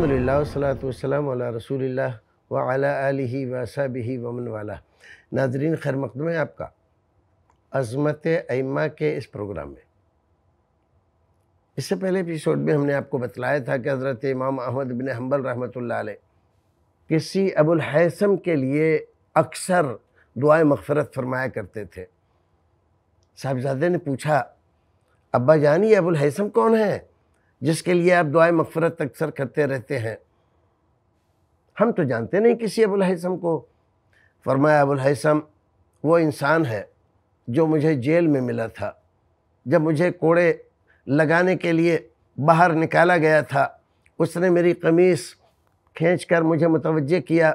الحمد للہ وسلاۃ والسلام ولہ رسول اللہ وعلیٰ علیہ وصب ومن والا ناظرین خیر مقدم ہے آپ کا عظمت ائمہ کے اس پروگرام میں اس سے پہلے اپیسوڈ میں ہم نے آپ کو بتلایا تھا کہ حضرت امام احمد بن حنبل رحمۃ اللہ علیہ کسی ابو الحیثم کے لیے اکثر دعائیں مغفرت فرمایا کرتے تھے صاحبزادے نے پوچھا ابا جانی الحیثم کون ہے جس کے لیے آپ دعائیں مغفرت اکثر کرتے رہتے ہیں ہم تو جانتے نہیں کسی ابو الحسم کو فرمایا ابو الحسم وہ انسان ہے جو مجھے جیل میں ملا تھا جب مجھے کوڑے لگانے کے لیے باہر نکالا گیا تھا اس نے میری قمیص کھینچ کر مجھے متوجہ کیا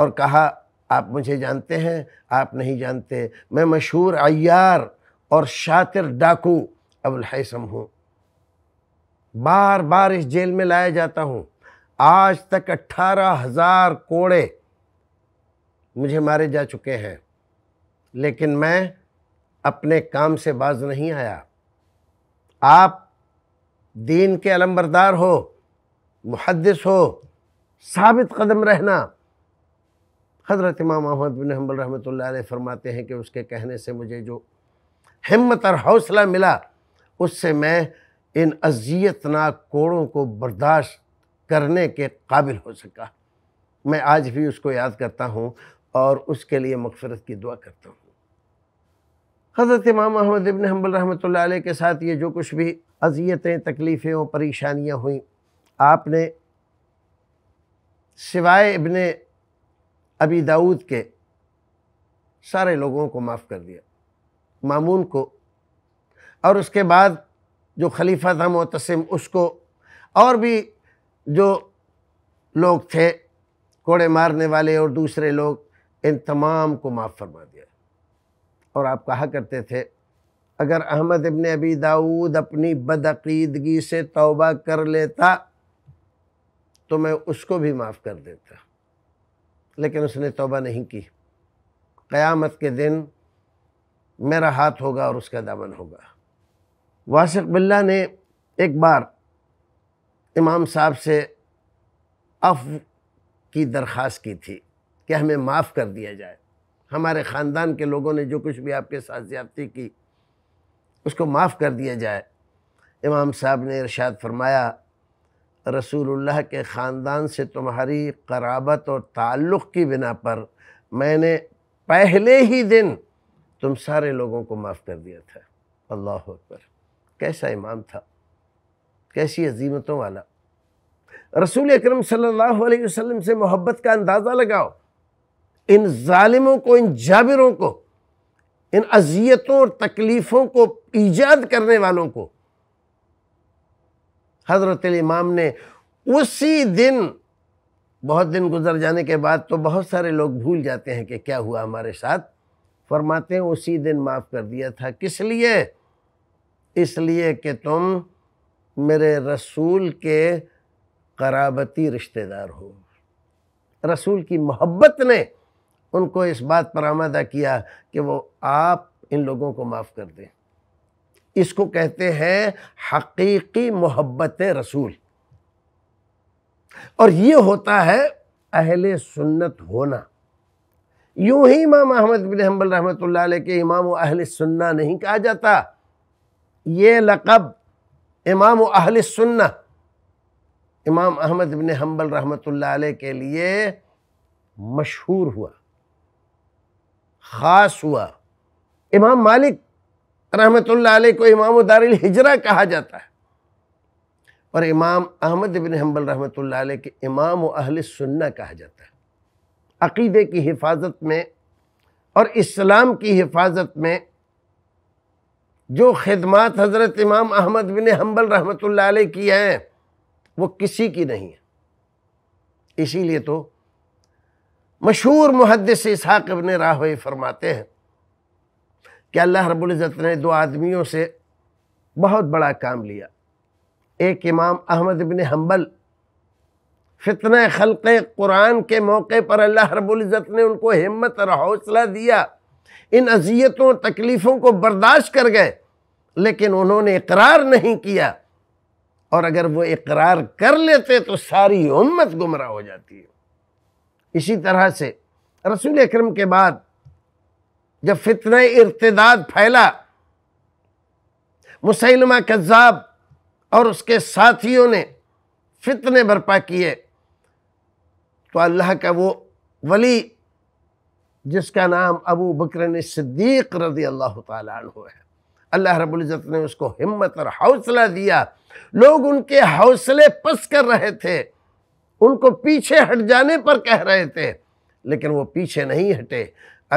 اور کہا آپ مجھے جانتے ہیں آپ نہیں جانتے میں مشہور عیار اور شاطر ڈاکو ابو الحسم ہوں بار بار اس جیل میں لایا جاتا ہوں آج تک اٹھارہ ہزار کوڑے مجھے مارے جا چکے ہیں لیکن میں اپنے کام سے باز نہیں آیا آپ دین کے علم بردار ہو محدث ہو ثابت قدم رہنا حضرت امام محمد بنحم رحمۃ اللہ علیہ فرماتے ہیں کہ اس کے کہنے سے مجھے جو ہمت اور حوصلہ ملا اس سے میں ان اذیت ناک کوڑوں کو برداشت کرنے کے قابل ہو سکا میں آج بھی اس کو یاد کرتا ہوں اور اس کے لیے مغفرت کی دعا کرتا ہوں حضرت امام محمد ابن حنبل رحمۃ اللہ علیہ کے ساتھ یہ جو کچھ بھی اذیتیں تکلیفیں اور پریشانیاں ہوئیں آپ نے سوائے ابن ابی داود کے سارے لوگوں کو معاف کر دیا مامون کو اور اس کے بعد جو خلیفہ تھا معتصم اس کو اور بھی جو لوگ تھے کوڑے مارنے والے اور دوسرے لوگ ان تمام کو معاف فرما دیا اور آپ کہا کرتے تھے اگر احمد ابن ابی داود اپنی بدعقیدگی سے توبہ کر لیتا تو میں اس کو بھی معاف کر دیتا لیکن اس نے توبہ نہیں کی قیامت کے دن میرا ہاتھ ہوگا اور اس کا دامن ہوگا واشق بلّہ نے ایک بار امام صاحب سے اف کی درخواست کی تھی کہ ہمیں معاف کر دیا جائے ہمارے خاندان کے لوگوں نے جو کچھ بھی آپ کے ساتھ زیادتی کی اس کو معاف کر دیا جائے امام صاحب نے ارشاد فرمایا رسول اللہ کے خاندان سے تمہاری قرابت اور تعلق کی بنا پر میں نے پہلے ہی دن تم سارے لوگوں کو معاف کر دیا تھا اللہ اکبر کیسا امام تھا کیسی عظیمتوں والا رسول اکرم صلی اللہ علیہ وسلم سے محبت کا اندازہ لگاؤ ان ظالموں کو ان جابروں کو ان اذیتوں اور تکلیفوں کو ایجاد کرنے والوں کو حضرت الامام نے اسی دن بہت دن گزر جانے کے بعد تو بہت سارے لوگ بھول جاتے ہیں کہ کیا ہوا ہمارے ساتھ فرماتے ہیں اسی دن معاف کر دیا تھا کس لیے اس لیے کہ تم میرے رسول کے قرابتی رشتہ دار ہو رسول کی محبت نے ان کو اس بات پر آمادہ کیا کہ وہ آپ ان لوگوں کو معاف کر دیں اس کو کہتے ہیں حقیقی محبت رسول اور یہ ہوتا ہے اہل سنت ہونا یوں ہی امام احمد بن حنبل رحمۃ اللہ علیہ کے امام و اہل سننا نہیں کہا جاتا یہ لقب امام اہل سنہ امام احمد بن حنبل رحمت اللہ علیہ کے لیے مشہور ہوا خاص ہوا امام مالک رحمۃ اللہ علیہ کو امام دار الحجرہ کہا جاتا ہے اور امام احمد بن حنبل رحمت اللہ علیہ کے امام و اہل سنہ کہا جاتا ہے عقیدے کی حفاظت میں اور اسلام کی حفاظت میں جو خدمات حضرت امام احمد بن حنبل رحمۃ اللہ علیہ کی ہیں وہ کسی کی نہیں ہے اسی لیے تو مشہور محدث اسحاق ابن راہوی فرماتے ہیں کہ اللہ رب العزت نے دو آدمیوں سے بہت بڑا کام لیا ایک امام احمد بن حنبل فتنہ خلق قرآن کے موقع پر اللہ رب العزت نے ان کو ہمت اور حوصلہ دیا ان اذیتوں تکلیفوں کو برداشت کر گئے لیکن انہوں نے اقرار نہیں کیا اور اگر وہ اقرار کر لیتے تو ساری امت گمراہ ہو جاتی ہے اسی طرح سے رسول اکرم کے بعد جب فتنہ ارتداد پھیلا مسلمہ کذاب اور اس کے ساتھیوں نے فتنے برپا کیے تو اللہ کا وہ ولی جس کا نام ابو بکر صدیق رضی اللہ تعالیٰ عنہ ہے اللہ رب العزت نے اس کو ہمت اور حوصلہ دیا لوگ ان کے حوصلے پس کر رہے تھے ان کو پیچھے ہٹ جانے پر کہہ رہے تھے لیکن وہ پیچھے نہیں ہٹے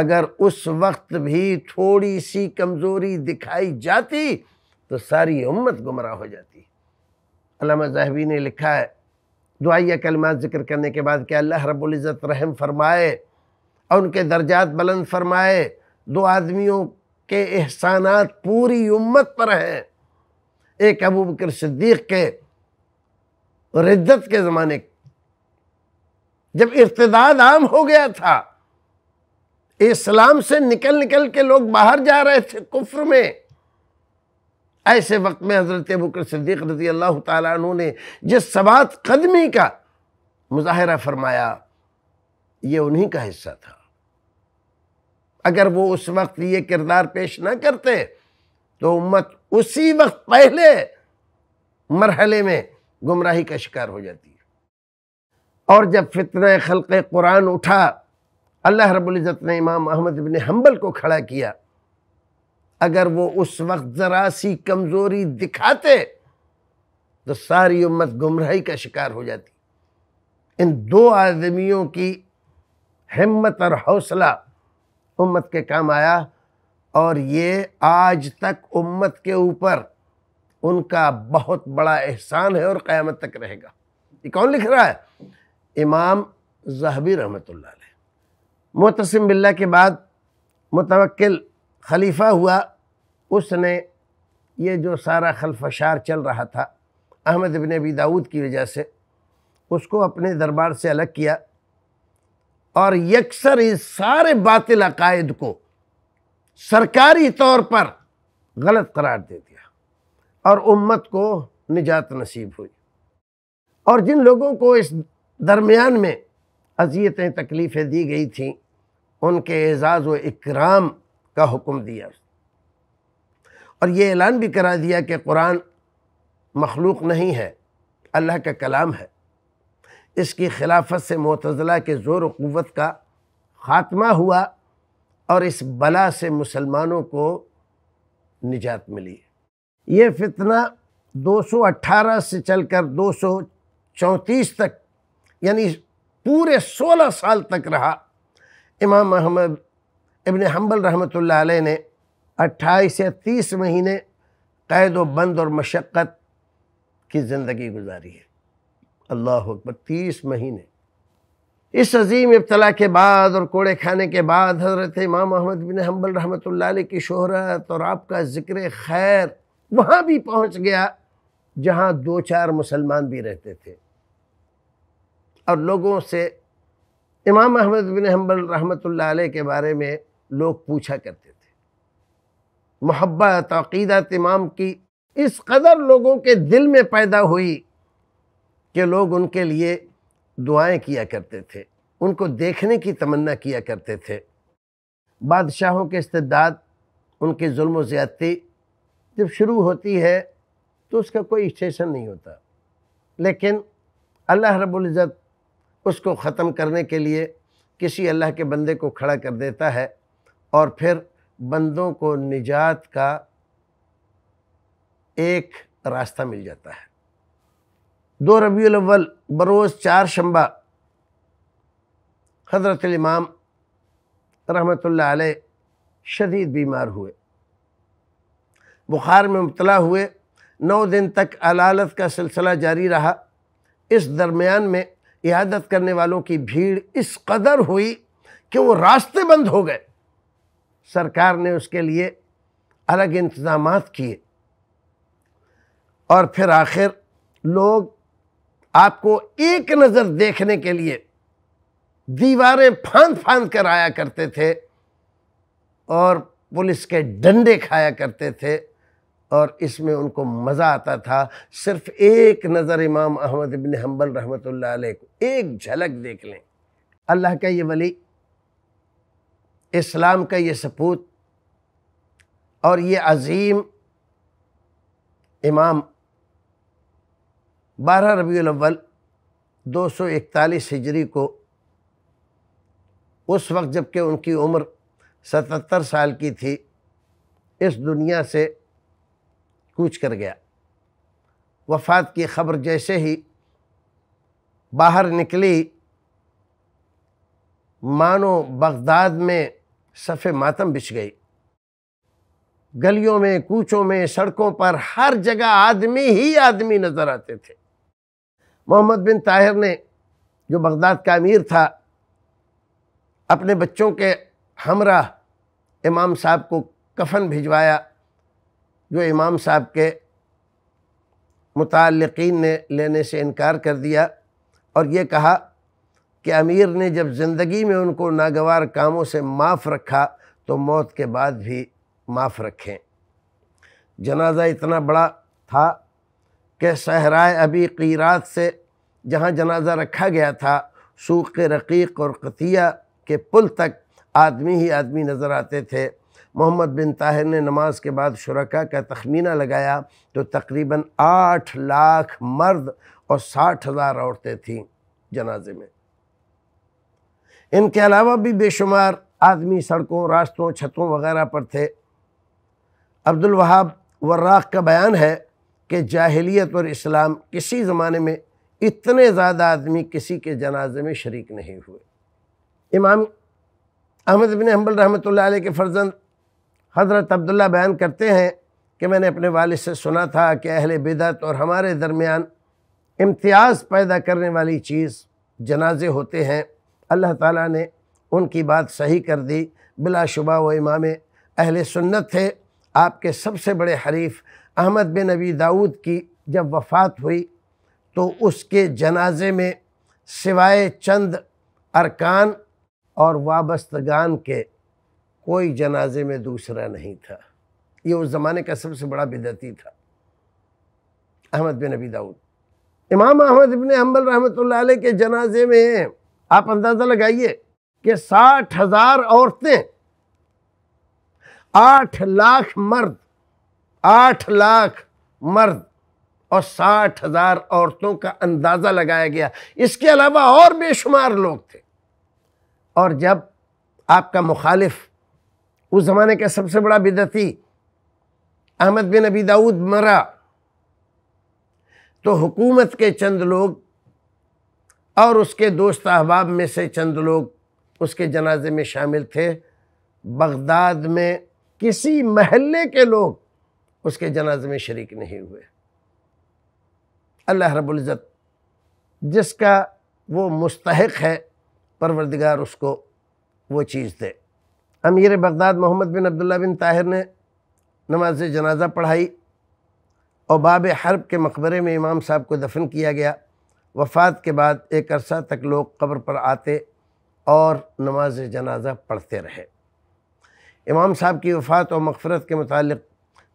اگر اس وقت بھی تھوڑی سی کمزوری دکھائی جاتی تو ساری امت گمراہ ہو جاتی علامہ زہبی نے لکھا ہے دعائیہ کلمات ذکر کرنے کے بعد کہ اللہ رب العزت رحم فرمائے اور ان کے درجات بلند فرمائے دو آدمیوں کے احسانات پوری امت پر ہیں ایک ابو بکر صدیق کے ردت کے زمانے جب ارتداد عام ہو گیا تھا اسلام سے نکل نکل کے لوگ باہر جا رہے تھے کفر میں ایسے وقت میں حضرت بکر صدیق رضی اللہ تعالیٰ عنہ نے جس سبات قدمی کا مظاہرہ فرمایا یہ انہی کا حصہ تھا اگر وہ اس وقت یہ کردار پیش نہ کرتے تو امت اسی وقت پہلے مرحلے میں گمراہی کا شکار ہو جاتی ہے اور جب فتنہ خلق قرآن اٹھا اللہ رب العزت نے امام احمد بن حنبل کو کھڑا کیا اگر وہ اس وقت ذرا سی کمزوری دکھاتے تو ساری امت گمراہی کا شکار ہو جاتی ان دو آدمیوں کی ہمت اور حوصلہ امت کے کام آیا اور یہ آج تک امت کے اوپر ان کا بہت بڑا احسان ہے اور قیامت تک رہے گا یہ کون لکھ رہا ہے امام زہبی رحمۃ اللہ علیہ متسم باللہ کے بعد متوکل خلیفہ ہوا اس نے یہ جو سارا خلفشار چل رہا تھا احمد ابی داود کی وجہ سے اس کو اپنے دربار سے الگ کیا اور یکسر ان سارے باطل عقائد کو سرکاری طور پر غلط قرار دے دیا اور امت کو نجات نصیب ہوئی اور جن لوگوں کو اس درمیان میں اذیتیں تکلیفیں دی گئی تھیں ان کے اعزاز و اکرام کا حکم دیا اور یہ اعلان بھی کرا دیا کہ قرآن مخلوق نہیں ہے اللہ کا کلام ہے اس کی خلافت سے معتزلہ کے زور و قوت کا خاتمہ ہوا اور اس بلا سے مسلمانوں کو نجات ملی یہ فتنہ دو سو اٹھارہ سے چل کر دو سو چونتیس تک یعنی پورے سولہ سال تک رہا امام محمد ابن حنبل رحمۃ اللہ علیہ نے اٹھائیس یا تیس مہینے قید و بند اور مشقت کی زندگی گزاری ہے اللہ اکبر تیس مہینے اس عظیم ابتلا کے بعد اور کوڑے کھانے کے بعد حضرت امام محمد بن حنبل رحمۃ اللہ علیہ کی شہرت اور آپ کا ذکر خیر وہاں بھی پہنچ گیا جہاں دو چار مسلمان بھی رہتے تھے اور لوگوں سے امام احمد بن حنبل رحمۃ اللہ علیہ کے بارے میں لوگ پوچھا کرتے تھے محبت عقیدت امام کی اس قدر لوگوں کے دل میں پیدا ہوئی کہ لوگ ان کے لیے دعائیں کیا کرتے تھے ان کو دیکھنے کی تمنا کیا کرتے تھے بادشاہوں کے استداد ان کے ظلم و زیادتی جب شروع ہوتی ہے تو اس کا کوئی اسٹیشن نہیں ہوتا لیکن اللہ رب العزت اس کو ختم کرنے کے لیے کسی اللہ کے بندے کو کھڑا کر دیتا ہے اور پھر بندوں کو نجات کا ایک راستہ مل جاتا ہے دو ربیع الاول بروز چار شمبا حضرت الامام رحمۃ اللہ علیہ شدید بیمار ہوئے بخار میں مبتلا ہوئے نو دن تک علالت کا سلسلہ جاری رہا اس درمیان میں عیادت کرنے والوں کی بھیڑ اس قدر ہوئی کہ وہ راستے بند ہو گئے سرکار نے اس کے لیے الگ انتظامات کیے اور پھر آخر لوگ آپ کو ایک نظر دیکھنے کے لیے دیواریں پھاند پھاند کر آیا کرتے تھے اور پولیس کے ڈنڈے کھایا کرتے تھے اور اس میں ان کو مزہ آتا تھا صرف ایک نظر امام احمد بن حنبل رحمۃ اللہ علیہ کو ایک جھلک دیکھ لیں اللہ کا یہ ولی اسلام کا یہ سپوت اور یہ عظیم امام بارہ ربیع الاول دو سو اکتالیس ہجری کو اس وقت جب کہ ان کی عمر ستتر سال کی تھی اس دنیا سے کوچ کر گیا وفات کی خبر جیسے ہی باہر نکلی مانو بغداد میں صف ماتم بچھ گئی گلیوں میں کوچوں میں سڑکوں پر ہر جگہ آدمی ہی آدمی نظر آتے تھے محمد بن طاہر نے جو بغداد کا امیر تھا اپنے بچوں کے ہمراہ امام صاحب کو کفن بھجوایا جو امام صاحب کے متعلقین نے لینے سے انکار کر دیا اور یہ کہا کہ امیر نے جب زندگی میں ان کو ناگوار کاموں سے معاف رکھا تو موت کے بعد بھی معاف رکھیں جنازہ اتنا بڑا تھا کہ صحرائے ابھی قیرات سے جہاں جنازہ رکھا گیا تھا سوق رقیق اور قطیہ کے پل تک آدمی ہی آدمی نظر آتے تھے محمد بن طاہر نے نماز کے بعد شرکا کا تخمینہ لگایا تو تقریباً آٹھ لاکھ مرد اور ساٹھ ہزار عورتیں تھیں جنازے میں ان کے علاوہ بھی بے شمار آدمی سڑکوں راستوں چھتوں وغیرہ پر تھے عبد الوہاب وراق کا بیان ہے کہ جاہلیت اور اسلام کسی زمانے میں اتنے زیادہ آدمی کسی کے جنازے میں شریک نہیں ہوئے امام احمد بن حنبل رحمۃ اللہ علیہ کے فرزند حضرت عبداللہ بیان کرتے ہیں کہ میں نے اپنے والد سے سنا تھا کہ اہل بدعت اور ہمارے درمیان امتیاز پیدا کرنے والی چیز جنازے ہوتے ہیں اللہ تعالیٰ نے ان کی بات صحیح کر دی بلا شبہ وہ امام اہل سنت تھے آپ کے سب سے بڑے حریف احمد بن نبی داود کی جب وفات ہوئی تو اس کے جنازے میں سوائے چند ارکان اور وابستگان کے کوئی جنازے میں دوسرا نہیں تھا یہ اس زمانے کا سب سے بڑا بدعتی تھا احمد بن نبی داؤد امام احمد ابن حنبل رحمۃ اللہ علیہ کے جنازے میں آپ اندازہ لگائیے کہ ساٹھ ہزار عورتیں آٹھ لاکھ مرد آٹھ لاکھ مرد اور ساٹھ ہزار عورتوں کا اندازہ لگایا گیا اس کے علاوہ اور بے شمار لوگ تھے اور جب آپ کا مخالف اس زمانے کا سب سے بڑا بدتی احمد بن ابی داود مرا تو حکومت کے چند لوگ اور اس کے دوست احباب میں سے چند لوگ اس کے جنازے میں شامل تھے بغداد میں کسی محلے کے لوگ اس کے جنازے میں شریک نہیں ہوئے اللہ رب العزت جس کا وہ مستحق ہے پروردگار اس کو وہ چیز دے امیر بغداد محمد بن عبداللہ بن طاہر نے نماز جنازہ پڑھائی اور باب حرب کے مقبرے میں امام صاحب کو دفن کیا گیا وفات کے بعد ایک عرصہ تک لوگ قبر پر آتے اور نماز جنازہ پڑھتے رہے امام صاحب کی وفات و مغفرت کے متعلق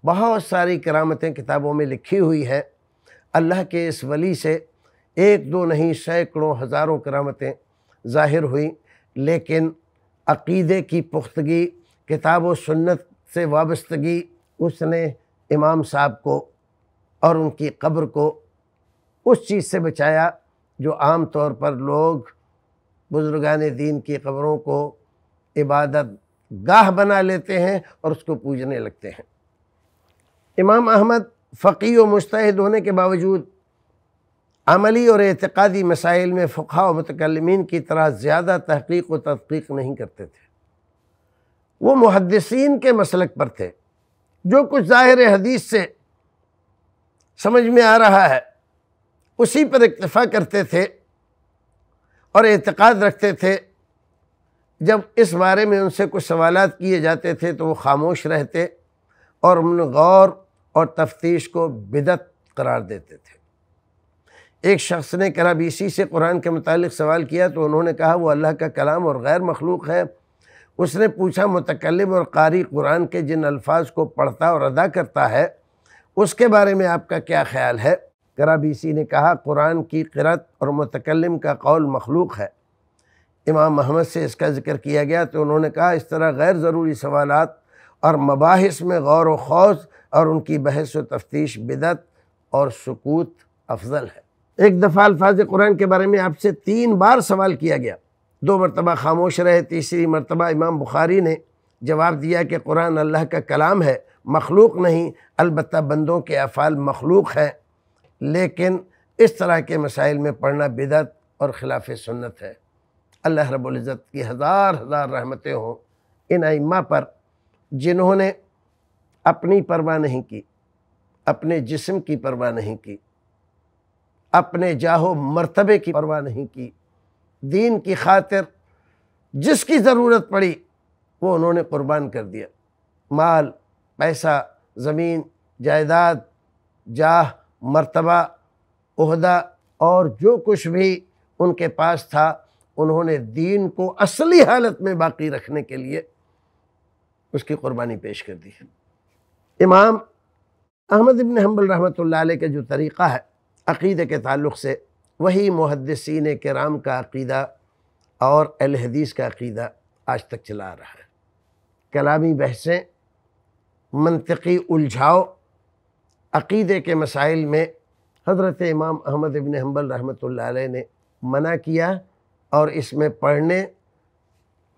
بہت ساری کرامتیں کتابوں میں لکھی ہوئی ہیں اللہ کے اس ولی سے ایک دو نہیں سینکڑوں ہزاروں کرامتیں ظاہر ہوئیں لیکن عقیدے کی پختگی کتاب و سنت سے وابستگی اس نے امام صاحب کو اور ان کی قبر کو اس چیز سے بچایا جو عام طور پر لوگ بزرگان دین کی قبروں کو عبادت گاہ بنا لیتے ہیں اور اس کو پوجنے لگتے ہیں امام احمد فقی و مستحد ہونے کے باوجود عملی اور اعتقادی مسائل میں فقہ و متکلمین کی طرح زیادہ تحقیق و تحقیق نہیں کرتے تھے وہ محدثین کے مسلک پر تھے جو کچھ ظاہر حدیث سے سمجھ میں آ رہا ہے اسی پر اکتفا کرتے تھے اور اعتقاد رکھتے تھے جب اس بارے میں ان سے کچھ سوالات کیے جاتے تھے تو وہ خاموش رہتے اور ان غور اور تفتیش کو بدت قرار دیتے تھے ایک شخص نے کرابیسی سے قرآن کے متعلق سوال کیا تو انہوں نے کہا وہ اللہ کا کلام اور غیر مخلوق ہے اس نے پوچھا متکلم اور قاری قرآن کے جن الفاظ کو پڑھتا اور ادا کرتا ہے اس کے بارے میں آپ کا کیا خیال ہے کرابیسی نے کہا قرآن کی قرت اور متکلم کا قول مخلوق ہے امام محمد سے اس کا ذکر کیا گیا تو انہوں نے کہا اس طرح غیر ضروری سوالات اور مباحث میں غور و خوض اور ان کی بحث و تفتیش بدت اور سکوت افضل ہے ایک دفعہ الفاظ قرآن کے بارے میں آپ سے تین بار سوال کیا گیا دو مرتبہ خاموش رہے تیسری مرتبہ امام بخاری نے جواب دیا کہ قرآن اللہ کا کلام ہے مخلوق نہیں البتہ بندوں کے افعال مخلوق ہیں لیکن اس طرح کے مسائل میں پڑھنا بدت اور خلاف سنت ہے اللہ رب العزت کی ہزار ہزار رحمتیں ہوں ان ائمہ پر جنہوں نے اپنی پرواہ نہیں کی اپنے جسم کی پرواہ نہیں کی اپنے جاہ و مرتبے کی پرواہ نہیں کی دین کی خاطر جس کی ضرورت پڑی وہ انہوں نے قربان کر دیا مال پیسہ زمین جائیداد جاہ مرتبہ عہدہ اور جو کچھ بھی ان کے پاس تھا انہوں نے دین کو اصلی حالت میں باقی رکھنے کے لیے اس کی قربانی پیش کر دی ہے امام احمد ابن حنبل رحمۃ اللہ علیہ کا جو طریقہ ہے عقیدے کے تعلق سے وہی محدثین کرام کا عقیدہ اور الحدیث کا عقیدہ آج تک چلا آ رہا ہے کلامی بحثیں منطقی الجھاؤ عقیدے کے مسائل میں حضرت امام احمد ابن حنبل رحمۃ اللہ علیہ نے منع کیا اور اس میں پڑھنے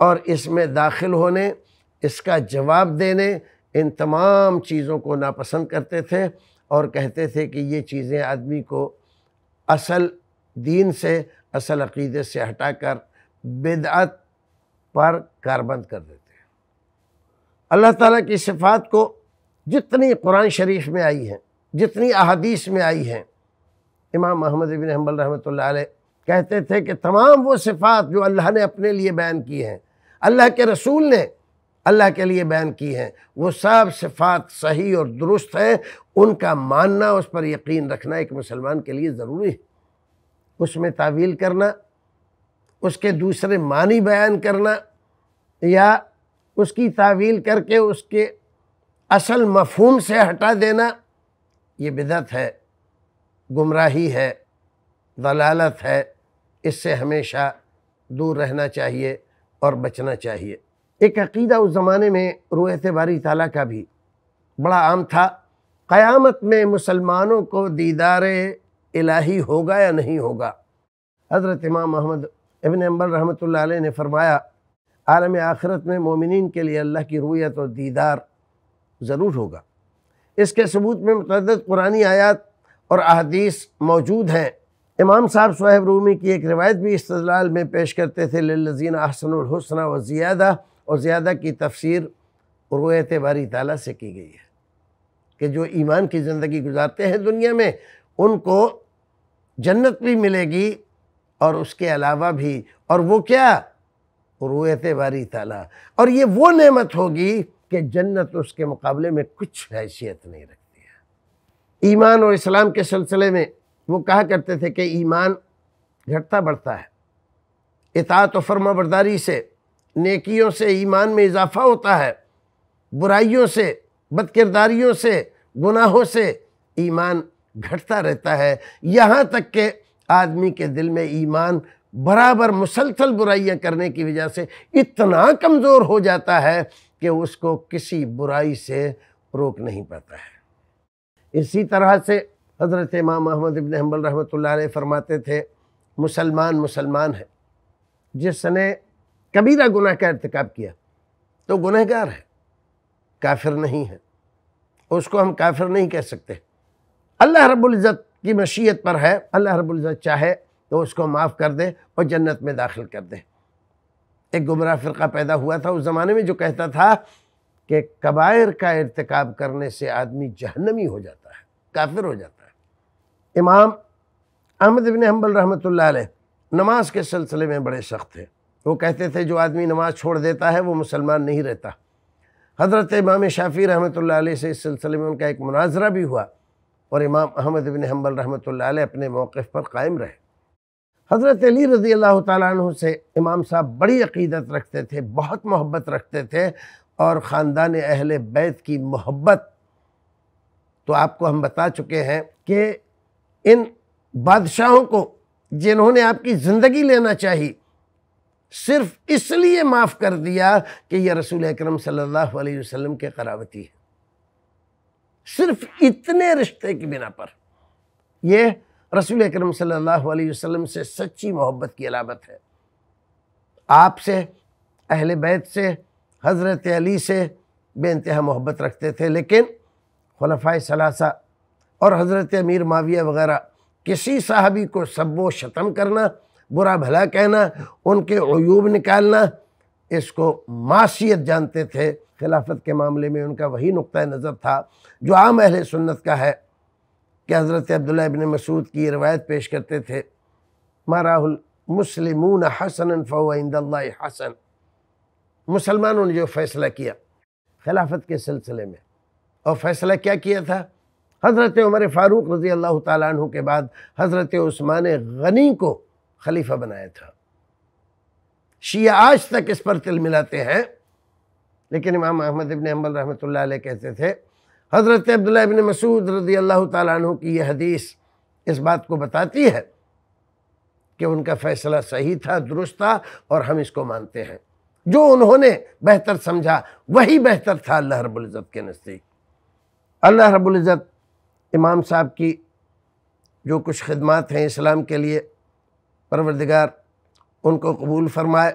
اور اس میں داخل ہونے اس کا جواب دینے ان تمام چیزوں کو ناپسند کرتے تھے اور کہتے تھے کہ یہ چیزیں آدمی کو اصل دین سے اصل عقیدے سے ہٹا کر بدعت پر کاربند کر دیتے ہیں اللہ تعالیٰ کی صفات کو جتنی قرآن شریف میں آئی ہیں جتنی احادیث میں آئی ہیں امام محمد ابن حمل رحمۃ اللہ علیہ کہتے تھے کہ تمام وہ صفات جو اللہ نے اپنے لیے بیان کی ہیں اللہ کے رسول نے اللہ کے لیے بیان کی ہیں وہ سب صفات صحیح اور درست ہیں ان کا ماننا اس پر یقین رکھنا ایک مسلمان کے لیے ضروری ہے اس میں تعویل کرنا اس کے دوسرے معنی بیان کرنا یا اس کی تعویل کر کے اس کے اصل مفہوم سے ہٹا دینا یہ بدعت ہے گمراہی ہے دلالت ہے اس سے ہمیشہ دور رہنا چاہیے اور بچنا چاہیے ایک عقیدہ اس زمانے میں روحت باری تعالیٰ کا بھی بڑا عام تھا قیامت میں مسلمانوں کو دیدار الہی ہوگا یا نہیں ہوگا حضرت امام محمد ابن امبر رحمۃ اللہ علیہ نے فرمایا عالم آخرت میں مومنین کے لیے اللہ کی رویت و دیدار ضرور ہوگا اس کے ثبوت میں متعدد قرآنی آیات اور احادیث موجود ہیں امام صاحب صاحب رومی کی ایک روایت بھی استضلال میں پیش کرتے تھے للذین احسن الحسن و زیادہ اور زیادہ کی تفسیر رویت باری تعالیٰ سے کی گئی ہے کہ جو ایمان کی زندگی گزارتے ہیں دنیا میں ان کو جنت بھی ملے گی اور اس کے علاوہ بھی اور وہ کیا رویت باری تعالیٰ اور یہ وہ نعمت ہوگی کہ جنت اس کے مقابلے میں کچھ حیثیت نہیں رکھتی ہے ایمان اور اسلام کے سلسلے میں وہ کہا کرتے تھے کہ ایمان گھٹتا بڑھتا ہے اطاعت و فرما برداری سے نیکیوں سے ایمان میں اضافہ ہوتا ہے برائیوں سے بد کرداریوں سے گناہوں سے ایمان گھٹتا رہتا ہے یہاں تک کہ آدمی کے دل میں ایمان برابر مسلسل برائیاں کرنے کی وجہ سے اتنا کمزور ہو جاتا ہے کہ اس کو کسی برائی سے روک نہیں پاتا ہے اسی طرح سے حضرت امام محمد ابن حنبل رحمۃ اللہ علیہ فرماتے تھے مسلمان مسلمان ہے جس نے کبیرہ گناہ کا ارتکاب کیا تو گار ہے کافر نہیں ہے اس کو ہم کافر نہیں کہہ سکتے اللہ رب العزت کی مشیت پر ہے اللہ رب العزت چاہے تو اس کو معاف کر دے اور جنت میں داخل کر دے ایک گمراہ فرقہ پیدا ہوا تھا اس زمانے میں جو کہتا تھا کہ کبائر کا ارتکاب کرنے سے آدمی جہنمی ہو جاتا ہے کافر ہو جاتا امام احمد ابن حنبل رحمۃ اللہ علیہ نماز کے سلسلے میں بڑے سخت تھے وہ کہتے تھے جو آدمی نماز چھوڑ دیتا ہے وہ مسلمان نہیں رہتا حضرت امام شافی رحمۃ اللہ علیہ سے اس سلسلے میں ان کا ایک مناظرہ بھی ہوا اور امام احمد ابن حنبل رحمۃ اللہ علیہ اپنے موقف پر قائم رہے حضرت علی رضی اللہ تعالیٰ عنہ سے امام صاحب بڑی عقیدت رکھتے تھے بہت محبت رکھتے تھے اور خاندان اہل بیت کی محبت تو آپ کو ہم بتا چکے ہیں کہ ان بادشاہوں کو جنہوں نے آپ کی زندگی لینا چاہی صرف اس لیے معاف کر دیا کہ یہ رسول اکرم صلی اللہ علیہ وسلم کے قراوتی ہے صرف اتنے رشتے کی بنا پر یہ رسول اکرم صلی اللہ علیہ وسلم سے سچی محبت کی علامت ہے آپ سے اہل بیت سے حضرت علی سے بے انتہا محبت رکھتے تھے لیکن خلفۂ ثلاثہ اور حضرت امیر ماویہ وغیرہ کسی صحابی کو سب و شتم کرنا برا بھلا کہنا ان کے عیوب نکالنا اس کو معاشیت جانتے تھے خلافت کے معاملے میں ان کا وہی نقطہ نظر تھا جو عام اہل سنت کا ہے کہ حضرت عبداللہ ابن مسعود کی روایت پیش کرتے تھے ماں المسلمون مسلمون حسن عند اللہ حسن مسلمانوں نے جو فیصلہ کیا خلافت کے سلسلے میں اور فیصلہ کیا کیا تھا حضرت عمر فاروق رضی اللہ تعالیٰ عنہ کے بعد حضرت عثمان غنی کو خلیفہ بنایا تھا شیعہ آج تک اس پر تل ملاتے ہیں لیکن امام احمد ابن ام رحمۃ اللہ علیہ کہتے تھے حضرت عبداللہ ابن مسعود رضی اللہ تعالیٰ عنہ کی یہ حدیث اس بات کو بتاتی ہے کہ ان کا فیصلہ صحیح تھا درست تھا اور ہم اس کو مانتے ہیں جو انہوں نے بہتر سمجھا وہی بہتر تھا اللہ رب العزت کے نزدیک اللہ رب العزت امام صاحب کی جو کچھ خدمات ہیں اسلام کے لیے پروردگار ان کو قبول فرمائے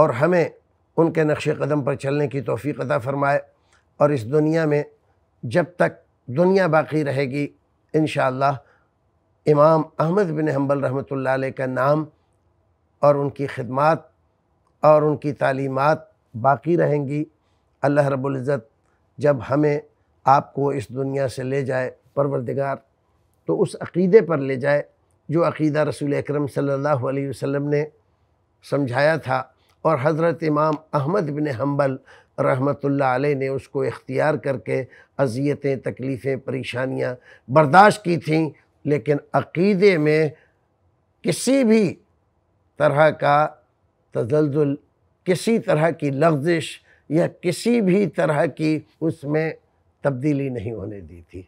اور ہمیں ان کے نقش قدم پر چلنے کی توفیق عطا فرمائے اور اس دنیا میں جب تک دنیا باقی رہے گی انشاءاللہ امام احمد بن حنبل رحمۃ اللہ علیہ کا نام اور ان کی خدمات اور ان کی تعلیمات باقی رہیں گی اللہ رب العزت جب ہمیں آپ کو اس دنیا سے لے جائے پروردگار تو اس عقیدے پر لے جائے جو عقیدہ رسول اکرم صلی اللہ علیہ وسلم نے سمجھایا تھا اور حضرت امام احمد بن حنبل رحمت اللہ علیہ نے اس کو اختیار کر کے اذیتیں تکلیفیں پریشانیاں برداشت کی تھیں لیکن عقیدے میں کسی بھی طرح کا تزلزل کسی طرح کی لغزش یا کسی بھی طرح کی اس میں تبدیلی نہیں ہونے دی تھی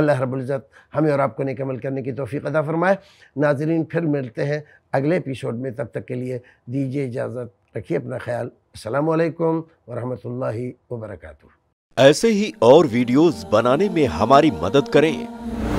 اللہ رب العزت ہمیں اور آپ کو نیک عمل کرنے کی توفیق ادا فرمائے ناظرین پھر ملتے ہیں اگلے ایپیسوڈ میں تب تک کے لیے دیجیے اجازت رکھیے اپنا خیال السلام علیکم ورحمۃ اللہ وبرکاتہ ایسے ہی اور ویڈیوز بنانے میں ہماری مدد کریں